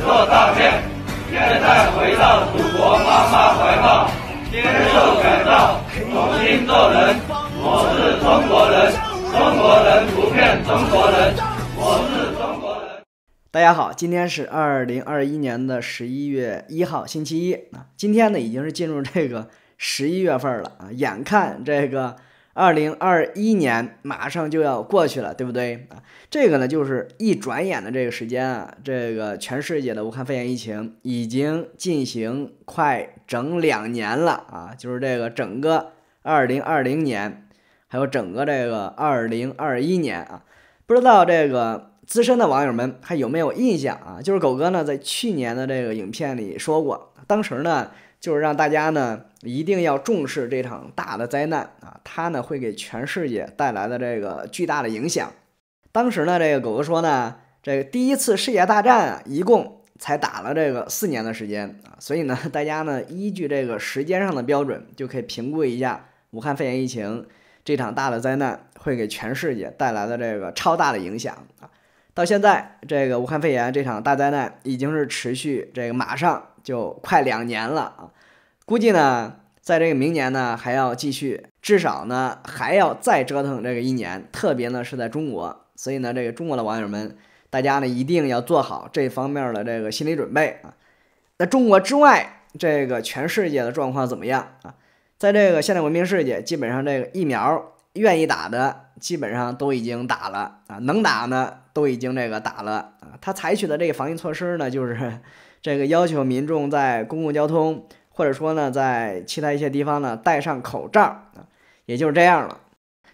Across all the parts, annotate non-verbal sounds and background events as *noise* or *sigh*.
做诈骗，现在回到祖国妈妈怀抱，接受改造，重新做人。我是中国人，中国人不骗中国人。我是中国人。大家好，今天是二零二一年的十一月一号，星期一啊。今天呢，已经是进入这个十一月份了啊，眼看这个。二零二一年马上就要过去了，对不对啊？这个呢，就是一转眼的这个时间啊，这个全世界的武汉肺炎疫情已经进行快整两年了啊。就是这个整个二零二零年，还有整个这个二零二一年啊，不知道这个资深的网友们还有没有印象啊？就是狗哥呢，在去年的这个影片里说过，当时呢。就是让大家呢一定要重视这场大的灾难啊，它呢会给全世界带来的这个巨大的影响。当时呢，这个狗哥说呢，这个第一次世界大战一共才打了这个四年的时间啊，所以呢，大家呢依据这个时间上的标准，就可以评估一下武汉肺炎疫情这场大的灾难会给全世界带来的这个超大的影响啊。到现在，这个武汉肺炎这场大灾难已经是持续这个马上就快两年了啊。估计呢，在这个明年呢还要继续，至少呢还要再折腾这个一年，特别呢是在中国，所以呢这个中国的网友们，大家呢一定要做好这方面的这个心理准备啊。那中国之外，这个全世界的状况怎么样啊？在这个现代文明世界，基本上这个疫苗愿意打的基本上都已经打了啊，能打呢都已经这个打了啊。他采取的这个防疫措施呢，就是这个要求民众在公共交通。或者说呢，在其他一些地方呢，戴上口罩，也就是这样了。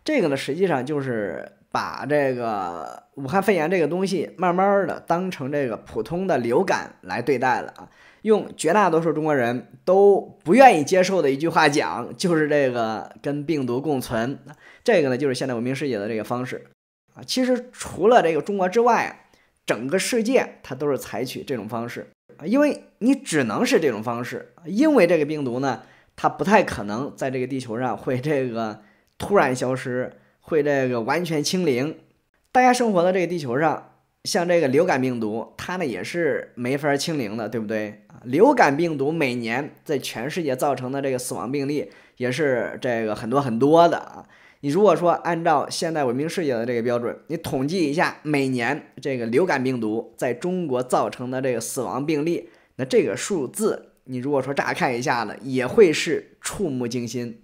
这个呢，实际上就是把这个武汉肺炎这个东西，慢慢的当成这个普通的流感来对待了啊。用绝大多数中国人都不愿意接受的一句话讲，就是这个跟病毒共存。这个呢，就是现代文明世界的这个方式啊。其实除了这个中国之外，啊，整个世界它都是采取这种方式。因为你只能是这种方式，因为这个病毒呢，它不太可能在这个地球上会这个突然消失，会这个完全清零。大家生活的这个地球上，像这个流感病毒，它呢也是没法清零的，对不对流感病毒每年在全世界造成的这个死亡病例也是这个很多很多的啊。你如果说按照现代文明世界的这个标准，你统计一下每年这个流感病毒在中国造成的这个死亡病例，那这个数字你如果说乍看一下呢，也会是触目惊心。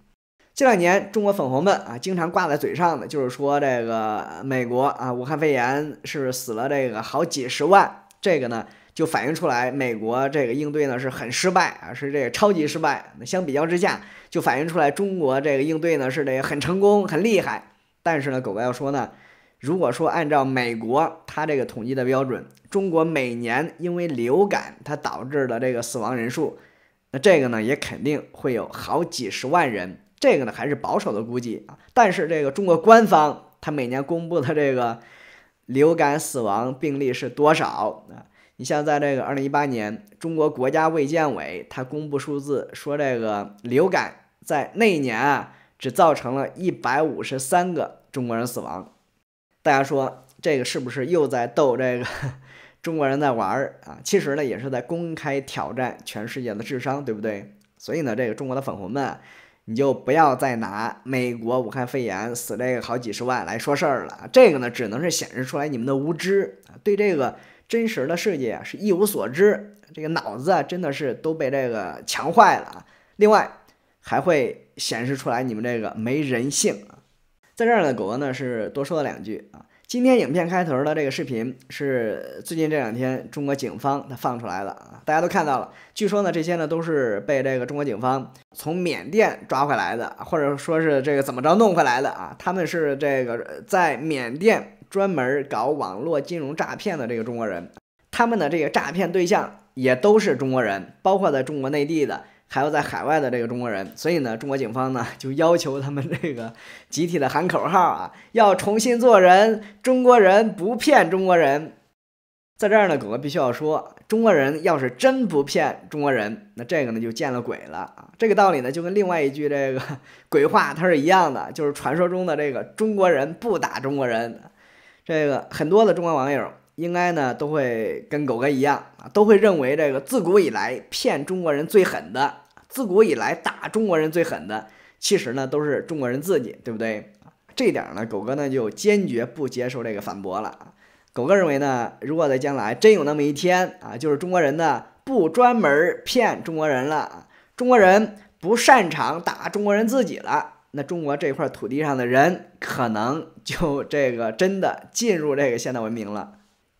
这两年中国粉红们啊，经常挂在嘴上的就是说这个美国啊，武汉肺炎是死了这个好几十万，这个呢。就反映出来，美国这个应对呢是很失败啊，是这个超级失败。那相比较之下，就反映出来中国这个应对呢是这个很成功、很厉害。但是呢，狗哥要说呢，如果说按照美国它这个统计的标准，中国每年因为流感它导致的这个死亡人数，那这个呢也肯定会有好几十万人，这个呢还是保守的估计啊。但是这个中国官方它每年公布的这个流感死亡病例是多少啊？你像在这个二零一八年，中国国家卫健委它公布数字说，这个流感在那一年啊，只造成了一百五十三个中国人死亡。大家说这个是不是又在逗这个 *laughs* 中国人在玩儿啊？其实呢，也是在公开挑战全世界的智商，对不对？所以呢，这个中国的粉红们，你就不要再拿美国武汉肺炎死这个好几十万来说事儿了。这个呢，只能是显示出来你们的无知。对这个。真实的世界是一无所知，这个脑子啊真的是都被这个强坏了。另外还会显示出来你们这个没人性啊，在这儿呢，狗哥呢是多说了两句啊。今天影片开头的这个视频是最近这两天中国警方他放出来的啊，大家都看到了。据说呢这些呢都是被这个中国警方从缅甸抓回来的，或者说是这个怎么着弄回来的啊？他们是这个在缅甸。专门搞网络金融诈骗的这个中国人，他们的这个诈骗对象也都是中国人，包括在中国内地的，还有在海外的这个中国人。所以呢，中国警方呢就要求他们这个集体的喊口号啊，*laughs* 要重新做人，中国人不骗中国人。在这儿呢，狗哥必须要说，中国人要是真不骗中国人，那这个呢就见了鬼了啊！这个道理呢就跟另外一句这个 *laughs* 鬼话它是一样的，就是传说中的这个中国人不打中国人。这个很多的中国网友应该呢都会跟狗哥一样啊，都会认为这个自古以来骗中国人最狠的，自古以来打中国人最狠的，其实呢都是中国人自己，对不对？这点呢狗哥呢就坚决不接受这个反驳了。狗哥认为呢，如果在将来真有那么一天啊，就是中国人呢不专门骗中国人了，中国人不擅长打中国人自己了。那中国这块土地上的人，可能就这个真的进入这个现代文明了。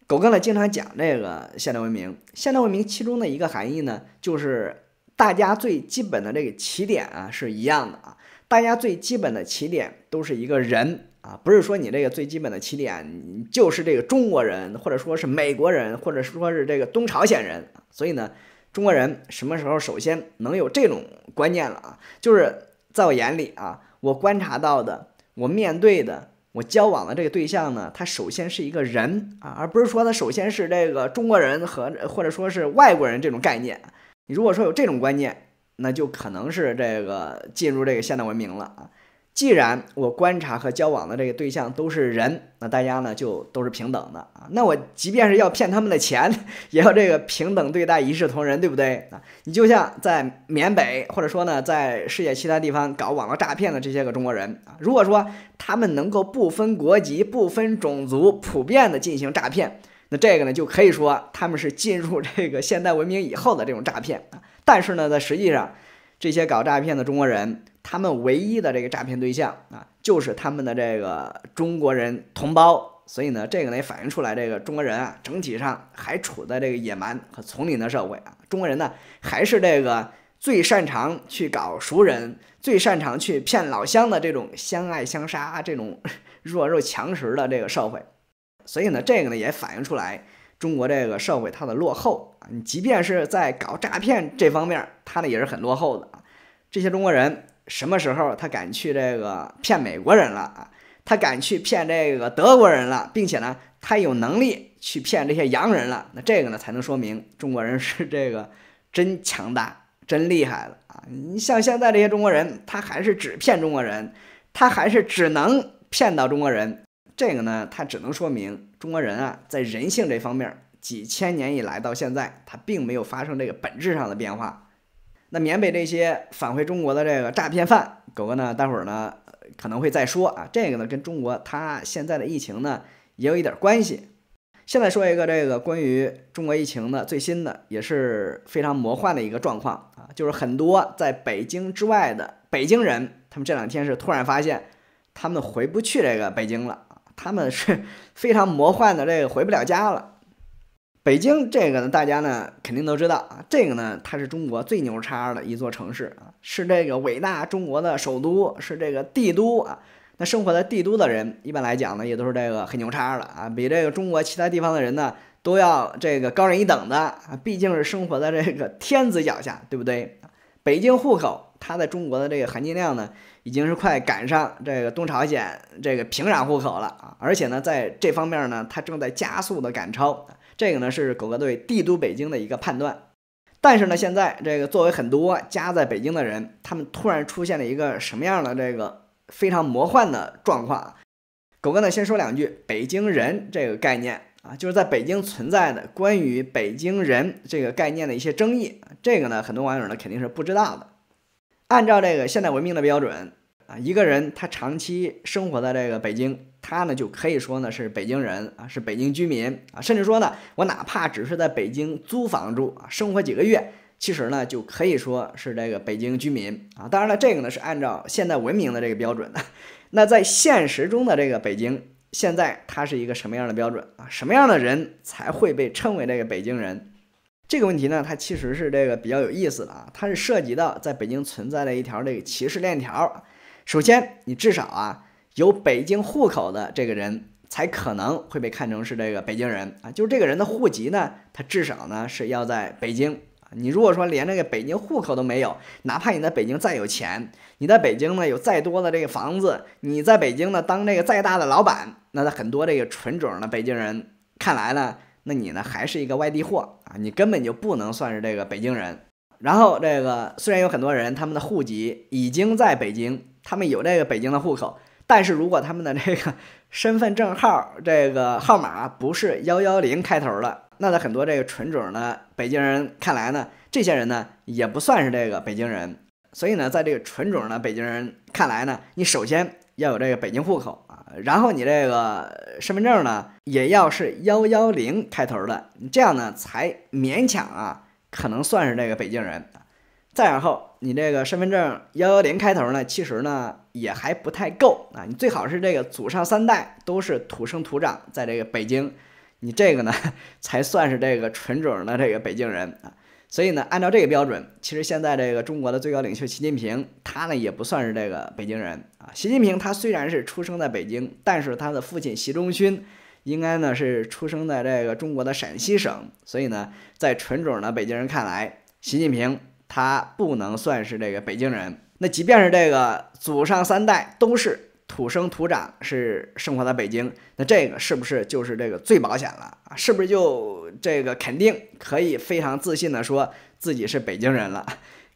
狗哥呢经常讲这个现代文明，现代文明其中的一个含义呢，就是大家最基本的这个起点啊是一样的啊，大家最基本的起点都是一个人啊，不是说你这个最基本的起点就是这个中国人，或者说是美国人，或者说是这个东朝鲜人。所以呢，中国人什么时候首先能有这种观念了啊？就是在我眼里啊。我观察到的，我面对的，我交往的这个对象呢，他首先是一个人啊，而不是说他首先是这个中国人和或者说是外国人这种概念。你如果说有这种观念，那就可能是这个进入这个现代文明了啊。既然我观察和交往的这个对象都是人，那大家呢就都是平等的啊。那我即便是要骗他们的钱，*laughs* 也要这个平等对待，一视同仁，对不对啊？你就像在缅北，或者说呢在世界其他地方搞网络诈骗的这些个中国人啊，如果说他们能够不分国籍、不分种族，普遍的进行诈骗，那这个呢就可以说他们是进入这个现代文明以后的这种诈骗啊。但是呢，在实际上，这些搞诈骗的中国人。他们唯一的这个诈骗对象啊，就是他们的这个中国人同胞，所以呢，这个也反映出来，这个中国人啊，整体上还处在这个野蛮和丛林的社会啊。中国人呢，还是这个最擅长去搞熟人，最擅长去骗老乡的这种相爱相杀、这种弱肉强食的这个社会。所以呢，这个呢也反映出来中国这个社会它的落后啊。你即便是在搞诈骗这方面，它呢也是很落后的啊。这些中国人。什么时候他敢去这个骗美国人了啊？他敢去骗这个德国人了，并且呢，他有能力去骗这些洋人了，那这个呢才能说明中国人是这个真强大、真厉害了啊！你像现在这些中国人，他还是只骗中国人，他还是只能骗到中国人，这个呢，他只能说明中国人啊，在人性这方面，几千年以来到现在，他并没有发生这个本质上的变化。那缅北这些返回中国的这个诈骗犯，狗哥呢，待会儿呢可能会再说啊。这个呢跟中国它现在的疫情呢也有一点关系。现在说一个这个关于中国疫情的最新的也是非常魔幻的一个状况啊，就是很多在北京之外的北京人，他们这两天是突然发现他们回不去这个北京了，他们是 *laughs* 非常魔幻的这个回不了家了。北京这个呢，大家呢肯定都知道啊。这个呢，它是中国最牛叉的一座城市啊，是这个伟大中国的首都，是这个帝都啊。那生活在帝都的人，一般来讲呢，也都是这个很牛叉的啊，比这个中国其他地方的人呢，都要这个高人一等的啊。毕竟是生活在这个天子脚下，对不对？北京户口，它在中国的这个含金量呢，已经是快赶上这个东朝鲜这个平壤户口了啊。而且呢，在这方面呢，它正在加速的赶超。这个呢是狗哥对帝都北京的一个判断，但是呢，现在这个作为很多家在北京的人，他们突然出现了一个什么样的这个非常魔幻的状况？狗哥呢先说两句，北京人这个概念啊，就是在北京存在的关于北京人这个概念的一些争议，这个呢很多网友呢肯定是不知道的。按照这个现代文明的标准啊，一个人他长期生活在这个北京。他呢就可以说呢是北京人啊，是北京居民啊，甚至说呢我哪怕只是在北京租房住啊，生活几个月，其实呢就可以说是这个北京居民啊。当然了，这个呢是按照现代文明的这个标准的。*laughs* 那在现实中的这个北京，现在它是一个什么样的标准啊？什么样的人才会被称为这个北京人？这个问题呢，它其实是这个比较有意思的啊，它是涉及到在北京存在的一条这个歧视链条。首先，你至少啊。有北京户口的这个人才可能会被看成是这个北京人啊。就是这个人的户籍呢，他至少呢是要在北京。你如果说连这个北京户口都没有，哪怕你在北京再有钱，你在北京呢有再多的这个房子，你在北京呢当这个再大的老板，那在很多这个纯种的北京人看来呢，那你呢还是一个外地货啊，你根本就不能算是这个北京人。然后这个虽然有很多人他们的户籍已经在北京，他们有这个北京的户口。但是如果他们的这个身份证号这个号码不是幺幺零开头的，那在很多这个纯种的北京人看来呢，这些人呢也不算是这个北京人。所以呢，在这个纯种的北京人看来呢，你首先要有这个北京户口啊，然后你这个身份证呢也要是幺幺零开头的，你这样呢才勉强啊可能算是这个北京人。再然后，你这个身份证幺幺零开头呢，其实呢也还不太够啊！你最好是这个祖上三代都是土生土长在这个北京，你这个呢才算是这个纯种的这个北京人啊！所以呢，按照这个标准，其实现在这个中国的最高领袖习近平，他呢也不算是这个北京人啊。习近平他虽然是出生在北京，但是他的父亲习仲勋应该呢是出生在这个中国的陕西省，所以呢，在纯种的北京人看来，习近平。他不能算是这个北京人，那即便是这个祖上三代都是土生土长，是生活在北京，那这个是不是就是这个最保险了啊？是不是就这个肯定可以非常自信的说自己是北京人了？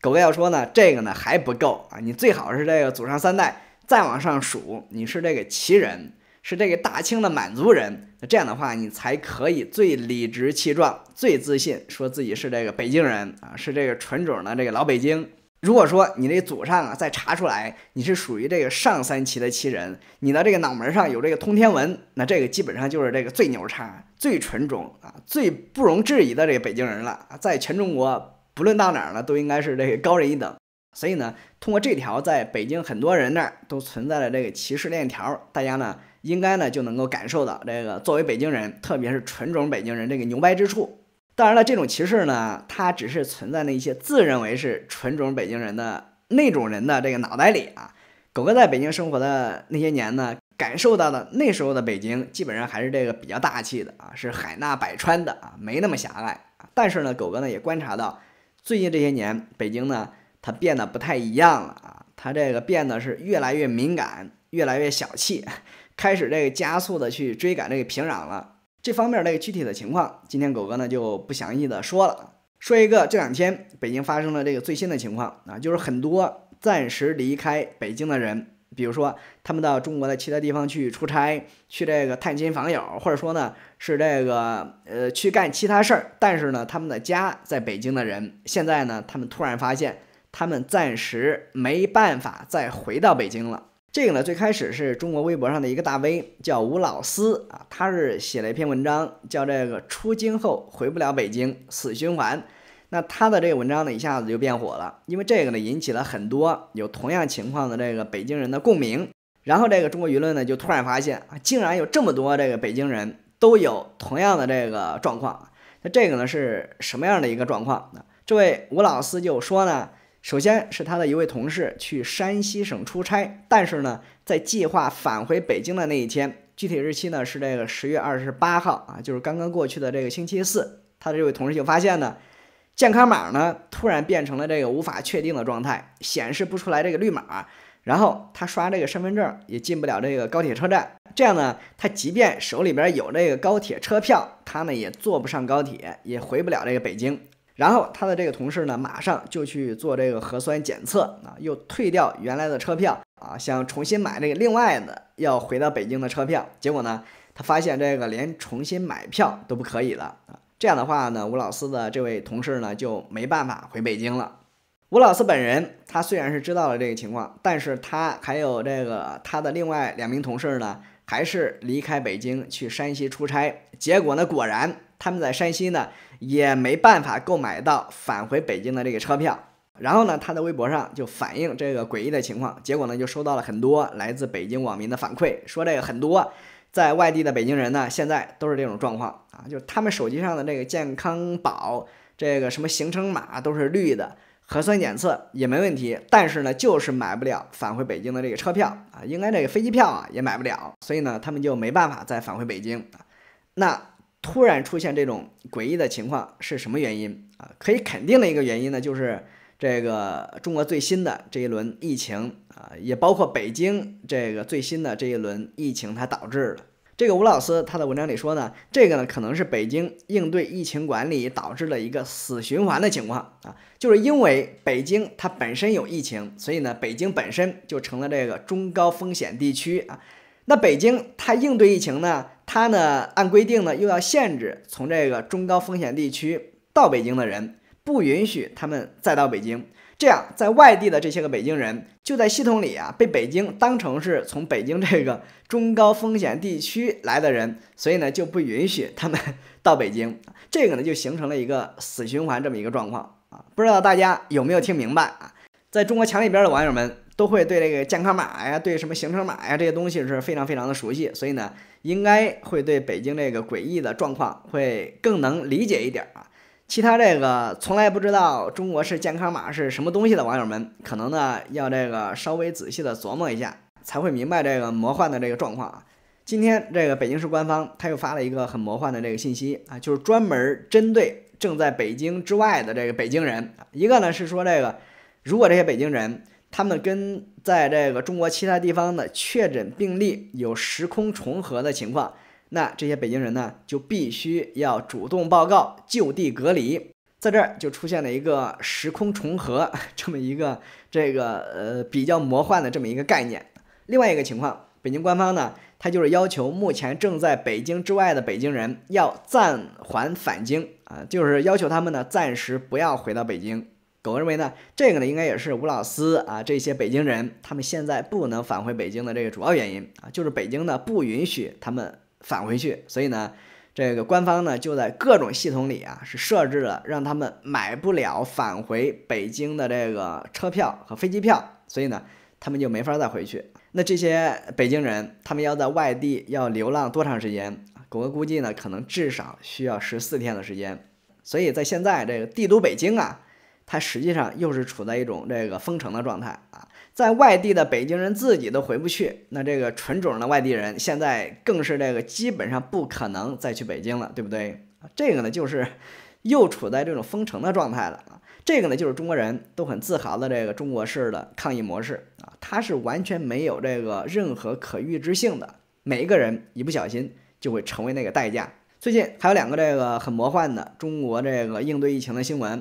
狗哥要说呢，这个呢还不够啊，你最好是这个祖上三代再往上数，你是这个旗人。是这个大清的满族人，那这样的话，你才可以最理直气壮、最自信，说自己是这个北京人啊，是这个纯种的这个老北京。如果说你这祖上啊再查出来你是属于这个上三旗的旗人，你的这个脑门上有这个通天纹，那这个基本上就是这个最牛叉、最纯种啊、最不容置疑的这个北京人了，在全中国不论到哪儿呢，都应该是这个高人一等。所以呢，通过这条，在北京很多人那儿都存在的这个歧视链条，大家呢。应该呢就能够感受到这个作为北京人，特别是纯种北京人这个牛掰之处。当然了，这种歧视呢，它只是存在那些自认为是纯种北京人的那种人的这个脑袋里啊。狗哥在北京生活的那些年呢，感受到的那时候的北京基本上还是这个比较大气的啊，是海纳百川的啊，没那么狭隘。但是呢，狗哥呢也观察到，最近这些年北京呢，它变得不太一样了啊，它这个变得是越来越敏感，越来越小气。开始这个加速的去追赶这个平壤了，这方面这个具体的情况，今天狗哥呢就不详细的说了。说一个这两天北京发生了这个最新的情况啊，就是很多暂时离开北京的人，比如说他们到中国的其他地方去出差，去这个探亲访友，或者说呢是这个呃去干其他事儿，但是呢他们的家在北京的人，现在呢他们突然发现他们暂时没办法再回到北京了。这个呢，最开始是中国微博上的一个大 V 叫吴老师啊，他是写了一篇文章，叫这个出京后回不了北京，死循环。那他的这个文章呢，一下子就变火了，因为这个呢，引起了很多有同样情况的这个北京人的共鸣。然后这个中国舆论呢，就突然发现啊，竟然有这么多这个北京人都有同样的这个状况。那这个呢，是什么样的一个状况呢？这位吴老师就说呢。首先是他的一位同事去山西省出差，但是呢，在计划返回北京的那一天，具体日期呢是这个十月二十八号啊，就是刚刚过去的这个星期四，他的这位同事就发现呢，健康码呢突然变成了这个无法确定的状态，显示不出来这个绿码，然后他刷这个身份证也进不了这个高铁车站，这样呢，他即便手里边有这个高铁车票，他呢也坐不上高铁，也回不了这个北京。然后他的这个同事呢，马上就去做这个核酸检测啊，又退掉原来的车票啊，想重新买这个另外的要回到北京的车票。结果呢，他发现这个连重新买票都不可以了啊。这样的话呢，吴老四的这位同事呢就没办法回北京了。吴老四本人他虽然是知道了这个情况，但是他还有这个他的另外两名同事呢，还是离开北京去山西出差。结果呢，果然。他们在山西呢也没办法购买到返回北京的这个车票，然后呢，他在微博上就反映这个诡异的情况，结果呢就收到了很多来自北京网民的反馈，说这个很多在外地的北京人呢现在都是这种状况啊，就他们手机上的这个健康宝这个什么行程码都是绿的，核酸检测也没问题，但是呢就是买不了返回北京的这个车票啊，应该这个飞机票啊也买不了，所以呢他们就没办法再返回北京啊，那。突然出现这种诡异的情况是什么原因啊？可以肯定的一个原因呢，就是这个中国最新的这一轮疫情啊，也包括北京这个最新的这一轮疫情，它导致了这个吴老师他的文章里说呢，这个呢可能是北京应对疫情管理导致了一个死循环的情况啊，就是因为北京它本身有疫情，所以呢，北京本身就成了这个中高风险地区啊。那北京它应对疫情呢？它呢，按规定呢又要限制从这个中高风险地区到北京的人，不允许他们再到北京。这样，在外地的这些个北京人就在系统里啊，被北京当成是从北京这个中高风险地区来的人，所以呢就不允许他们 *laughs* 到北京。这个呢就形成了一个死循环这么一个状况啊，不知道大家有没有听明白啊？在中国墙里边的网友们。都会对这个健康码呀，对什么行程码呀这些东西是非常非常的熟悉，所以呢，应该会对北京这个诡异的状况会更能理解一点啊。其他这个从来不知道中国式健康码是什么东西的网友们，可能呢要这个稍微仔细的琢磨一下，才会明白这个魔幻的这个状况啊。今天这个北京市官方他又发了一个很魔幻的这个信息啊，就是专门针对正在北京之外的这个北京人，一个呢是说这个如果这些北京人。他们跟在这个中国其他地方的确诊病例有时空重合的情况，那这些北京人呢，就必须要主动报告，就地隔离，在这儿就出现了一个时空重合 *laughs* 这么一个这个呃比较魔幻的这么一个概念。另外一个情况，北京官方呢，他就是要求目前正在北京之外的北京人要暂缓返京啊，就是要求他们呢暂时不要回到北京。狗认为呢，这个呢应该也是吴老师啊这些北京人他们现在不能返回北京的这个主要原因啊，就是北京呢不允许他们返回去，所以呢，这个官方呢就在各种系统里啊是设置了让他们买不了返回北京的这个车票和飞机票，所以呢他们就没法再回去。那这些北京人他们要在外地要流浪多长时间？狗哥估计呢可能至少需要十四天的时间，所以在现在这个帝都北京啊。它实际上又是处在一种这个封城的状态啊，在外地的北京人自己都回不去，那这个纯种的外地人现在更是这个基本上不可能再去北京了，对不对这个呢就是又处在这种封城的状态了啊，这个呢就是中国人都很自豪的这个中国式的抗疫模式啊，它是完全没有这个任何可预知性的，每一个人一不小心就会成为那个代价。最近还有两个这个很魔幻的中国这个应对疫情的新闻。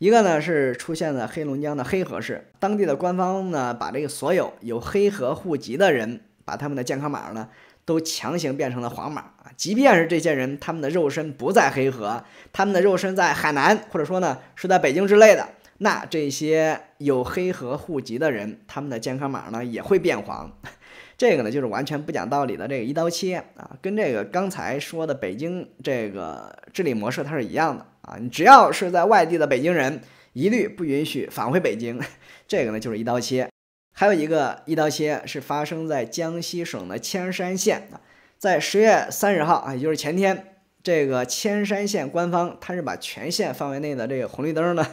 一个呢是出现在黑龙江的黑河市，当地的官方呢把这个所有有黑河户籍的人，把他们的健康码呢都强行变成了黄码啊，即便是这些人他们的肉身不在黑河，他们的肉身在海南或者说呢是在北京之类的，那这些有黑河户籍的人，他们的健康码呢也会变黄，*laughs* 这个呢就是完全不讲道理的这个一刀切啊，跟这个刚才说的北京这个治理模式它是一样的。啊，你只要是在外地的北京人，一律不允许返回北京。*laughs* 这个呢就是一刀切。还有一个一刀切是发生在江西省的铅山县啊，在十月三十号啊，也就是前天，这个铅山县官方他是把全县范围内的这个红绿灯呢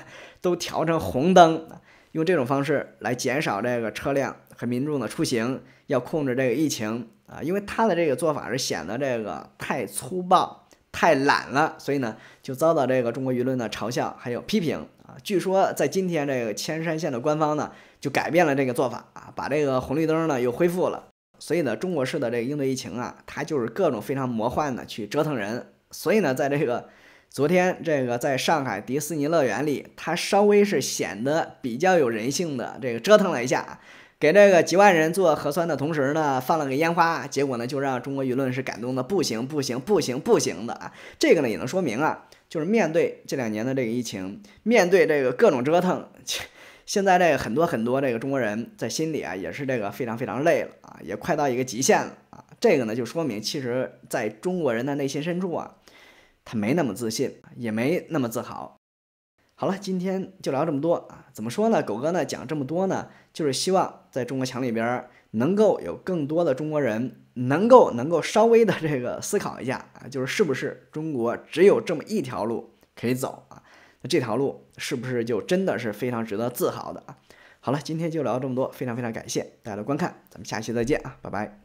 都调成红灯，用这种方式来减少这个车辆和民众的出行，要控制这个疫情啊，因为他的这个做法是显得这个太粗暴。太懒了，所以呢就遭到这个中国舆论的嘲笑还有批评啊。据说在今天这个千山县的官方呢就改变了这个做法啊，把这个红绿灯呢又恢复了。所以呢中国式的这个应对疫情啊，它就是各种非常魔幻的去折腾人。所以呢在这个昨天这个在上海迪士尼乐园里，它稍微是显得比较有人性的这个折腾了一下。给这个几万人做核酸的同时呢，放了个烟花，结果呢就让中国舆论是感动的不行不行不行不行的啊！这个呢也能说明啊，就是面对这两年的这个疫情，面对这个各种折腾，现在这个很多很多这个中国人在心里啊也是这个非常非常累了啊，也快到一个极限了啊！这个呢就说明，其实在中国人的内心深处啊，他没那么自信，也没那么自豪。好了，今天就聊这么多啊！怎么说呢？狗哥呢讲这么多呢，就是希望在中国强里边能够有更多的中国人能够能够稍微的这个思考一下啊，就是是不是中国只有这么一条路可以走啊？那这条路是不是就真的是非常值得自豪的啊？好了，今天就聊这么多，非常非常感谢大家的观看，咱们下期再见啊，拜拜。